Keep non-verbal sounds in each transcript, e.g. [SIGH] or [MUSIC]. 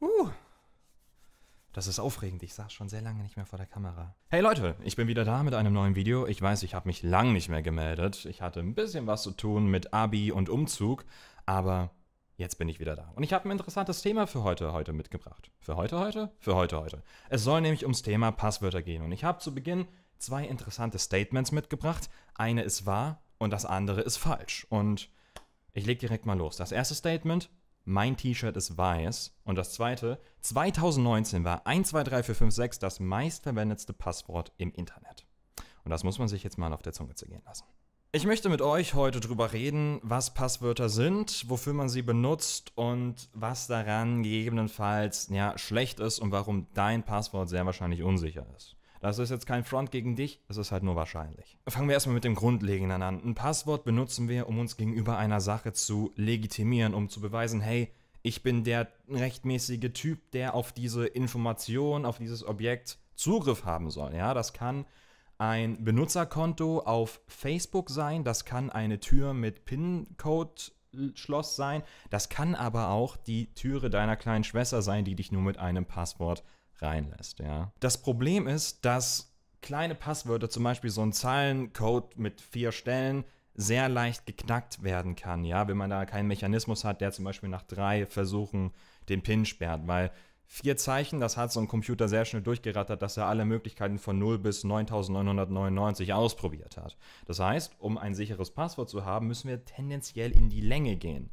Uh, das ist aufregend. Ich saß schon sehr lange nicht mehr vor der Kamera. Hey Leute, ich bin wieder da mit einem neuen Video. Ich weiß, ich habe mich lang nicht mehr gemeldet. Ich hatte ein bisschen was zu tun mit Abi und Umzug, aber jetzt bin ich wieder da. Und ich habe ein interessantes Thema für heute heute mitgebracht. Für heute heute? Für heute heute. Es soll nämlich ums Thema Passwörter gehen und ich habe zu Beginn zwei interessante Statements mitgebracht. Eine ist wahr und das andere ist falsch und ich lege direkt mal los. Das erste Statement, mein T-Shirt ist weiß. Und das zweite, 2019 war 123456 das meistverwendetste Passwort im Internet. Und das muss man sich jetzt mal auf der Zunge zergehen lassen. Ich möchte mit euch heute drüber reden, was Passwörter sind, wofür man sie benutzt und was daran gegebenenfalls ja, schlecht ist und warum dein Passwort sehr wahrscheinlich unsicher ist. Das ist jetzt kein Front gegen dich, es ist halt nur wahrscheinlich. Fangen wir erstmal mit dem Grundlegenden an. Ein Passwort benutzen wir, um uns gegenüber einer Sache zu legitimieren, um zu beweisen, hey, ich bin der rechtmäßige Typ, der auf diese Information, auf dieses Objekt Zugriff haben soll. Ja, das kann ein Benutzerkonto auf Facebook sein, das kann eine Tür mit PIN-Code Schloss sein. Das kann aber auch die Türe deiner kleinen Schwester sein, die dich nur mit einem Passwort reinlässt. Ja. Das Problem ist, dass kleine Passwörter, zum Beispiel so ein Zahlencode mit vier Stellen, sehr leicht geknackt werden kann, ja, wenn man da keinen Mechanismus hat, der zum Beispiel nach drei Versuchen den PIN sperrt, weil vier Zeichen, das hat so ein Computer sehr schnell durchgerattert, dass er alle Möglichkeiten von 0 bis 9999 ausprobiert hat. Das heißt, um ein sicheres Passwort zu haben, müssen wir tendenziell in die Länge gehen,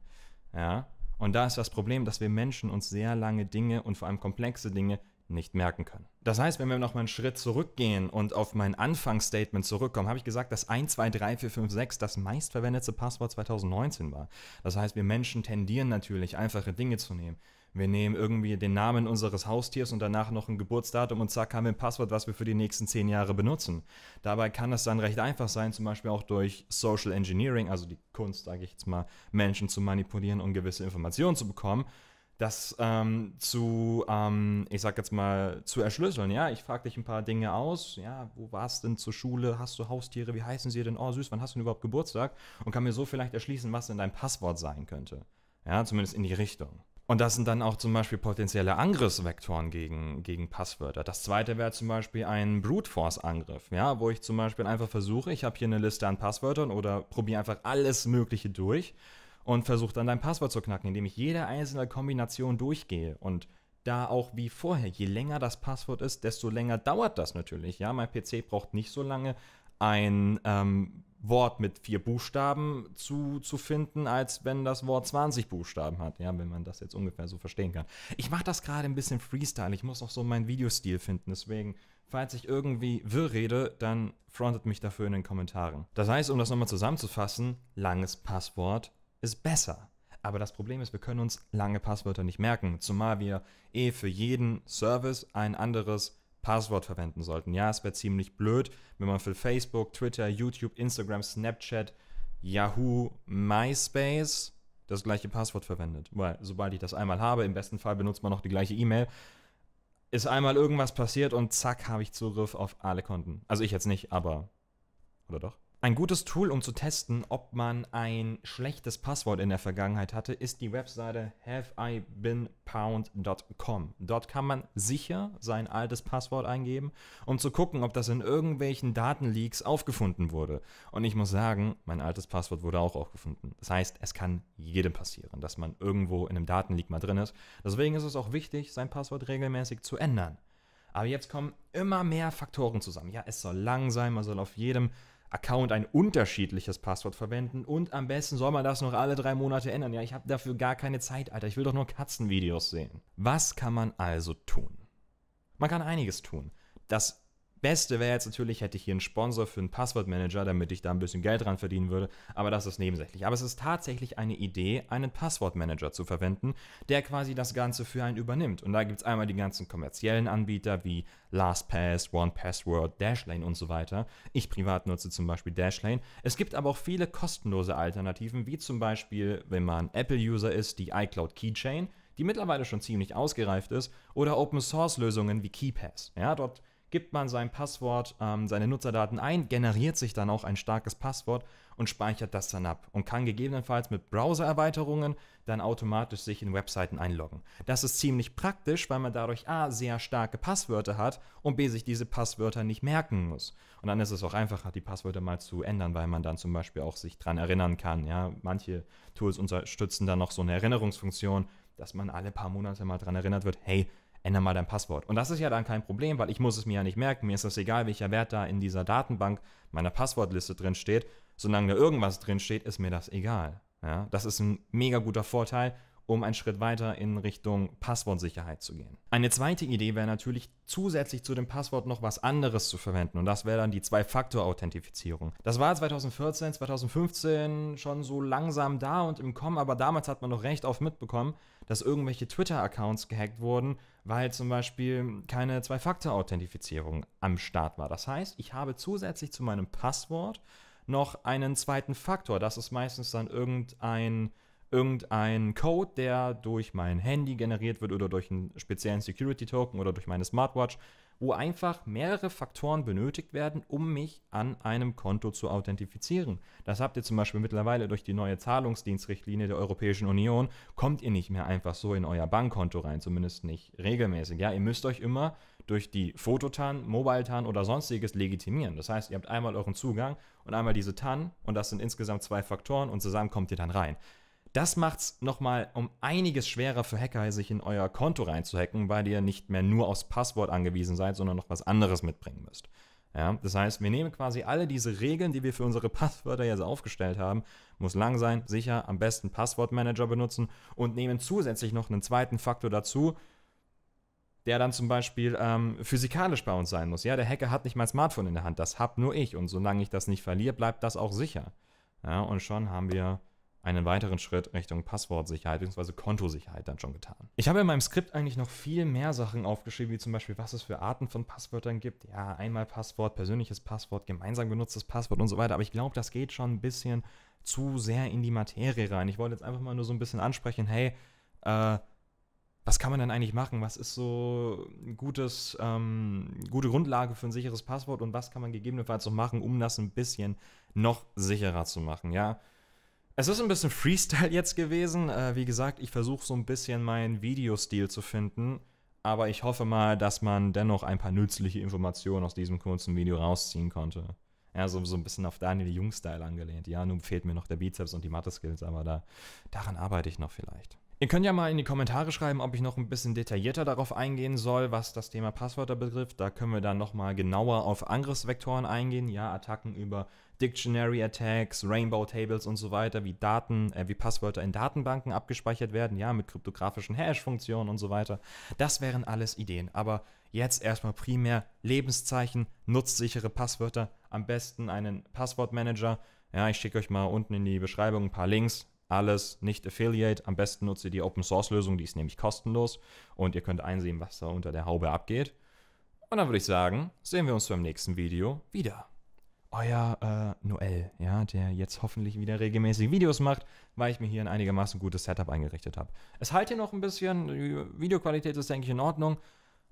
ja. Und da ist das Problem, dass wir Menschen uns sehr lange Dinge und vor allem komplexe Dinge nicht merken können. Das heißt, wenn wir noch mal einen Schritt zurückgehen und auf mein Anfangsstatement zurückkommen, habe ich gesagt, dass 1, 2, 3, 4, 5, 6 das meistverwendete Passwort 2019 war. Das heißt, wir Menschen tendieren natürlich, einfache Dinge zu nehmen. Wir nehmen irgendwie den Namen unseres Haustiers und danach noch ein Geburtsdatum und zack haben wir ein Passwort, was wir für die nächsten zehn Jahre benutzen. Dabei kann das dann recht einfach sein, zum Beispiel auch durch Social Engineering, also die Kunst, sage ich jetzt mal, Menschen zu manipulieren und um gewisse Informationen zu bekommen das ähm, zu, ähm, ich sag jetzt mal, zu erschlüsseln. Ja, ich frage dich ein paar Dinge aus. Ja, wo warst denn zur Schule? Hast du Haustiere? Wie heißen sie denn? Oh, süß, wann hast du denn überhaupt Geburtstag? Und kann mir so vielleicht erschließen, was denn dein Passwort sein könnte. Ja, zumindest in die Richtung. Und das sind dann auch zum Beispiel potenzielle Angriffsvektoren gegen, gegen Passwörter. Das zweite wäre zum Beispiel ein Brute Force Angriff, ja, wo ich zum Beispiel einfach versuche, ich habe hier eine Liste an Passwörtern oder probiere einfach alles Mögliche durch und versuche dann dein Passwort zu knacken, indem ich jede einzelne Kombination durchgehe und da auch wie vorher, je länger das Passwort ist, desto länger dauert das natürlich. Ja, mein PC braucht nicht so lange, ein ähm, Wort mit vier Buchstaben zu, zu finden, als wenn das Wort 20 Buchstaben hat, ja, wenn man das jetzt ungefähr so verstehen kann. Ich mache das gerade ein bisschen Freestyle, ich muss noch so meinen Videostil finden, deswegen, falls ich irgendwie wirr rede, dann frontet mich dafür in den Kommentaren. Das heißt, um das nochmal zusammenzufassen, langes Passwort, ist besser. Aber das Problem ist, wir können uns lange Passwörter nicht merken, zumal wir eh für jeden Service ein anderes Passwort verwenden sollten. Ja, es wäre ziemlich blöd, wenn man für Facebook, Twitter, YouTube, Instagram, Snapchat, Yahoo, MySpace das gleiche Passwort verwendet. Weil sobald ich das einmal habe, im besten Fall benutzt man noch die gleiche E-Mail, ist einmal irgendwas passiert und zack habe ich Zugriff auf alle Konten. Also ich jetzt nicht, aber. Oder doch? Ein gutes Tool, um zu testen, ob man ein schlechtes Passwort in der Vergangenheit hatte, ist die Webseite haveibeenpound.com. Dort kann man sicher sein altes Passwort eingeben, um zu gucken, ob das in irgendwelchen Datenleaks aufgefunden wurde. Und ich muss sagen, mein altes Passwort wurde auch aufgefunden. Das heißt, es kann jedem passieren, dass man irgendwo in einem Datenleak mal drin ist. Deswegen ist es auch wichtig, sein Passwort regelmäßig zu ändern. Aber jetzt kommen immer mehr Faktoren zusammen. Ja, es soll lang sein, man soll auf jedem Account ein unterschiedliches Passwort verwenden und am besten soll man das noch alle drei Monate ändern. Ja, ich habe dafür gar keine Zeit, Alter. Ich will doch nur Katzenvideos sehen. Was kann man also tun? Man kann einiges tun. Das Beste wäre jetzt natürlich, hätte ich hier einen Sponsor für einen Passwortmanager, damit ich da ein bisschen Geld dran verdienen würde, aber das ist nebensächlich. Aber es ist tatsächlich eine Idee, einen Passwortmanager zu verwenden, der quasi das Ganze für einen übernimmt. Und da gibt es einmal die ganzen kommerziellen Anbieter wie LastPass, OnePassword, Dashlane und so weiter. Ich privat nutze zum Beispiel Dashlane. Es gibt aber auch viele kostenlose Alternativen, wie zum Beispiel, wenn man Apple-User ist, die iCloud Keychain, die mittlerweile schon ziemlich ausgereift ist, oder Open-Source-Lösungen wie KeyPass. Ja, dort gibt man sein Passwort, ähm, seine Nutzerdaten ein, generiert sich dann auch ein starkes Passwort und speichert das dann ab und kann gegebenenfalls mit Browser-Erweiterungen dann automatisch sich in Webseiten einloggen. Das ist ziemlich praktisch, weil man dadurch A sehr starke Passwörter hat und B sich diese Passwörter nicht merken muss. Und dann ist es auch einfacher, die Passwörter mal zu ändern, weil man dann zum Beispiel auch sich dran erinnern kann. Ja, manche Tools unterstützen dann noch so eine Erinnerungsfunktion, dass man alle paar Monate mal dran erinnert wird, hey, ändere mal dein Passwort. Und das ist ja dann kein Problem, weil ich muss es mir ja nicht merken. Mir ist das egal, welcher Wert da in dieser Datenbank meiner Passwortliste drin steht. Solange da irgendwas drin steht, ist mir das egal. Ja, das ist ein mega guter Vorteil, um einen Schritt weiter in Richtung Passwortsicherheit zu gehen. Eine zweite Idee wäre natürlich, zusätzlich zu dem Passwort noch was anderes zu verwenden. Und das wäre dann die Zwei-Faktor-Authentifizierung. Das war 2014, 2015 schon so langsam da und im Kommen, aber damals hat man noch recht oft mitbekommen, dass irgendwelche Twitter-Accounts gehackt wurden weil zum Beispiel keine Zwei-Faktor-Authentifizierung am Start war. Das heißt, ich habe zusätzlich zu meinem Passwort noch einen zweiten Faktor. Das ist meistens dann irgendein, irgendein Code, der durch mein Handy generiert wird oder durch einen speziellen Security-Token oder durch meine Smartwatch wo einfach mehrere Faktoren benötigt werden, um mich an einem Konto zu authentifizieren. Das habt ihr zum Beispiel mittlerweile durch die neue Zahlungsdienstrichtlinie der Europäischen Union, kommt ihr nicht mehr einfach so in euer Bankkonto rein, zumindest nicht regelmäßig. Ja, ihr müsst euch immer durch die Fototan, Mobile-Tan oder sonstiges legitimieren. Das heißt, ihr habt einmal euren Zugang und einmal diese TAN und das sind insgesamt zwei Faktoren und zusammen kommt ihr dann rein. Das macht es nochmal um einiges schwerer für Hacker, sich in euer Konto reinzuhacken, weil ihr nicht mehr nur aufs Passwort angewiesen seid, sondern noch was anderes mitbringen müsst. Ja, das heißt, wir nehmen quasi alle diese Regeln, die wir für unsere [LAUGHS] Passwörter jetzt aufgestellt haben, muss lang sein, sicher, am besten Passwortmanager benutzen und nehmen zusätzlich noch einen zweiten Faktor dazu, der dann zum Beispiel ähm, physikalisch bei uns sein muss. Ja, der Hacker hat nicht mein Smartphone in der Hand, das hab nur ich und solange ich das nicht verliere, bleibt das auch sicher. Ja, und schon haben wir einen weiteren Schritt Richtung Passwortsicherheit bzw. Kontosicherheit dann schon getan. Ich habe in meinem Skript eigentlich noch viel mehr Sachen aufgeschrieben, wie zum Beispiel, was es für Arten von Passwörtern gibt. Ja, einmal Passwort, persönliches Passwort, gemeinsam genutztes Passwort und so weiter. Aber ich glaube, das geht schon ein bisschen zu sehr in die Materie rein. Ich wollte jetzt einfach mal nur so ein bisschen ansprechen, hey, äh, was kann man denn eigentlich machen? Was ist so ein gutes, ähm, gute Grundlage für ein sicheres Passwort und was kann man gegebenenfalls noch machen, um das ein bisschen noch sicherer zu machen? Ja, es ist ein bisschen Freestyle jetzt gewesen. Äh, wie gesagt, ich versuche so ein bisschen meinen Videostil zu finden. Aber ich hoffe mal, dass man dennoch ein paar nützliche Informationen aus diesem kurzen Video rausziehen konnte. Ja, so, so ein bisschen auf Daniel Jung-Style angelehnt. Ja, nun fehlt mir noch der Bizeps und die Mathe-Skills, aber da, daran arbeite ich noch vielleicht. Ihr könnt ja mal in die Kommentare schreiben, ob ich noch ein bisschen detaillierter darauf eingehen soll, was das Thema Passwörter betrifft. Da können wir dann nochmal genauer auf Angriffsvektoren eingehen. Ja, Attacken über Dictionary Attacks, Rainbow Tables und so weiter, wie Daten, äh, wie Passwörter in Datenbanken abgespeichert werden, ja, mit kryptografischen Hash-Funktionen und so weiter. Das wären alles Ideen. Aber jetzt erstmal primär Lebenszeichen, nutzt sichere Passwörter, am besten einen Passwortmanager. Ja, ich schicke euch mal unten in die Beschreibung ein paar Links alles nicht Affiliate. Am besten nutzt ihr die Open Source Lösung, die ist nämlich kostenlos und ihr könnt einsehen, was da unter der Haube abgeht. Und dann würde ich sagen, sehen wir uns beim nächsten Video wieder. Euer äh, Noel, ja, der jetzt hoffentlich wieder regelmäßig Videos macht, weil ich mir hier ein einigermaßen gutes Setup eingerichtet habe. Es halt hier noch ein bisschen, die Videoqualität ist, denke ich, in Ordnung.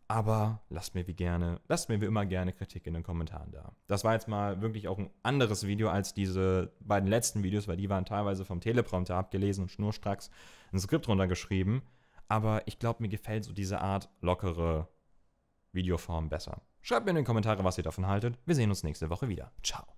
Aber lasst mir wie gerne, lasst mir wie immer gerne Kritik in den Kommentaren da. Das war jetzt mal wirklich auch ein anderes Video als diese beiden letzten Videos, weil die waren teilweise vom Teleprompter abgelesen und schnurstracks ein Skript runtergeschrieben. Aber ich glaube, mir gefällt so diese Art lockere Videoform besser. Schreibt mir in den Kommentaren, was ihr davon haltet. Wir sehen uns nächste Woche wieder. Ciao.